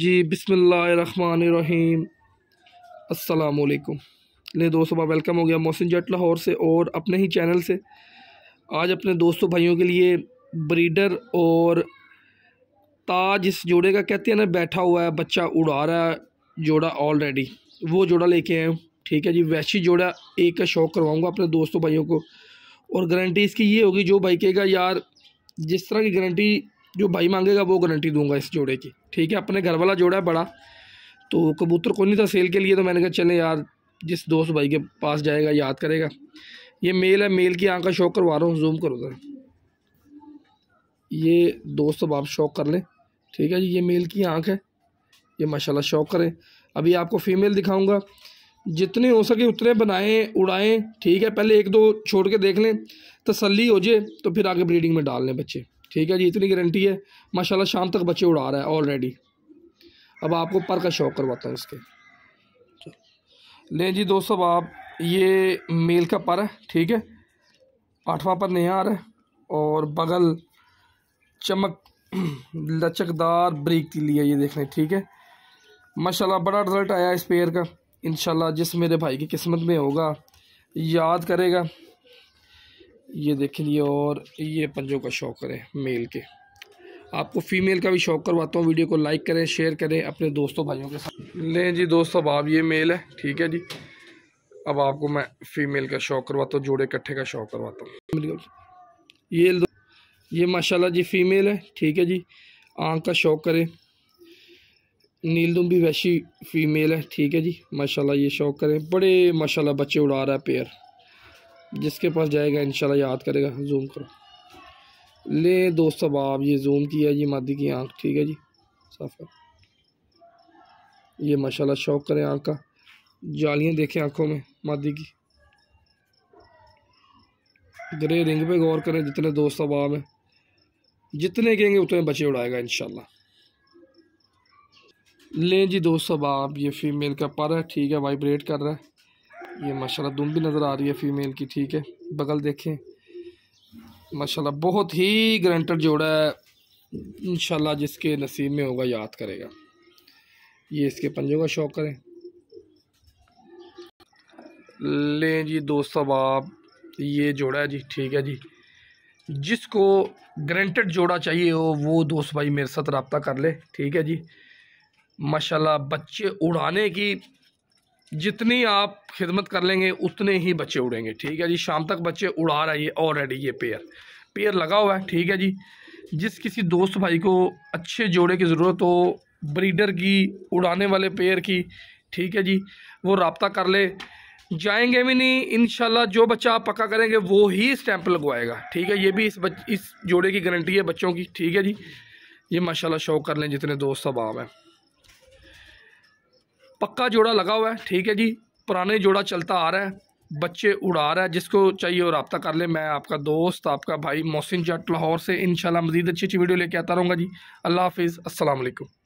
जी बिसमीम असलकुम ले दोस्तों मैं वेलकम हो गया मोहसिन जट लाहौर से और अपने ही चैनल से आज अपने दोस्तों भाइयों के लिए ब्रीडर और ताज इस जोड़े का कहते हैं ना बैठा हुआ है बच्चा उड़ा रहा है जोड़ा ऑलरेडी वो जोड़ा लेके आए ठीक है जी वैशी जोड़ा एक का शौक करवाऊँगा अपने दोस्तों भाइयों को और गारंटी इसकी ये होगी जो भाई कहेगा यार जिस तरह की गारंटी जो भाई मांगेगा वो गारंटी दूंगा इस जोड़े की ठीक है अपने घर वाला जोड़ा है बड़ा तो कबूतर को नहीं था सेल के लिए तो मैंने कहा चले यार जिस दोस्त भाई के पास जाएगा याद करेगा ये मेल है मेल की आँख का शौक करवा रहा हूँ जूम करो सर ये दोस्त अब आप शौक कर लें ठीक है जी ये मेल की आँख है ये माशाल्लाह शौक करें अभी आपको फ़ीमेल दिखाऊंगा जितने हो सके उतने बनाएं उड़ाएं ठीक है पहले एक दो छोड़ के देख लें तसली हो जाए तो फिर आगे ब्रीडिंग में डाल लें बच्चे ठीक है जी इतनी गारंटी है माशाल्लाह शाम तक बच्चे उड़ा रहा है ऑलरेडी अब आपको पर का शौक करवाता हूँ इसके लें जी दोस्तों आप ये मेल का पर है ठीक है आठवां पर नहीं आ रहा है और बगल चमक लचकदार ब्रेक के लिए ये देख रहे ठीक है माशाल्लाह बड़ा रिज़ल्ट आया इस पेयर का इन जिस मेरे भाई की किस्मत में होगा याद करेगा ये देख लिए और ये पंजों का शौक है मेल के आपको फीमेल का भी शौक करवाता हूँ वीडियो को लाइक करें शेयर करें अपने दोस्तों भाइयों के साथ लें जी दोस्तों अब आप ये मेल है ठीक है जी अब आपको मैं फीमेल का शौक करवाता हूँ जोड़े इकट्ठे का शौक करवाता हूँ बिल्कुल ये ये माशाल्लाह जी फीमेल है ठीक है जी आँख का शौक करें भी वैशी फीमेल है ठीक है जी माशाल्लाह ये शौक करें बड़े माशाल्लाह बच्चे उड़ा रहा है पेयर जिसके पास जाएगा इंशाल्लाह याद करेगा जूम करो ले दोस्त अब आप ये जूम किया ये मादी की आँख ठीक है जी साफ कर ये माशाल्लाह शौक करें आँख का जालियाँ देखें आँखों में मादी की ग्रे रिंग पे गौर करें जितने दोस्त अब आप हैं जितने कहेंगे उतने बचे उड़ाएगा इन लें जी दोस्त अब आप ये फीमेल का पर है ठीक है वाइब्रेट कर रहा है ये माशाल्लाह दुम भी नज़र आ रही है फ़ीमेल की ठीक है बगल देखें माशाल्लाह बहुत ही ग्रंटर जोड़ा है इंशाल्लाह जिसके नसीब में होगा याद करेगा ये इसके पंजों का शौक करें लें जी दो आप ये जोड़ा है जी ठीक है जी जिसको ग्रेंटेड जोड़ा चाहिए हो वो दोस्त भाई मेरे साथ रबता कर ले ठीक है जी माशाल्लाह बच्चे उड़ाने की जितनी आप खिदमत कर लेंगे उतने ही बच्चे उड़ेंगे ठीक है जी शाम तक बच्चे उड़ा रहा है ऑलरेडी ये पेयर पेयर लगा हुआ है ठीक है जी जिस किसी दोस्त भाई को अच्छे जोड़े की ज़रूरत हो ब्रीडर की उड़ाने वाले पेयर की ठीक है जी वो रबता कर ले जाएंगे भी नहीं इन जो बच्चा आप पक्का करेंगे वो ही स्टैंप लगवाएगा ठीक है ये भी इस बच इस जोड़े की गारंटी है बच्चों की ठीक है जी ये माशाल्लाह शौक कर लें जितने दोस्त सब आप हैं पक्का जोड़ा लगा हुआ है ठीक है जी पुराने जोड़ा चलता आ रहा है बच्चे उड़ा रहा है जिसको चाहिए और रबता कर ले मैं आपका दोस्त आपका भाई मोहसिन जट लाहौर से इनशाला मज़ीद अच्छी अच्छी वीडियो लेके आता रहूँगा जी अल्लाह हाफिज़ असलकम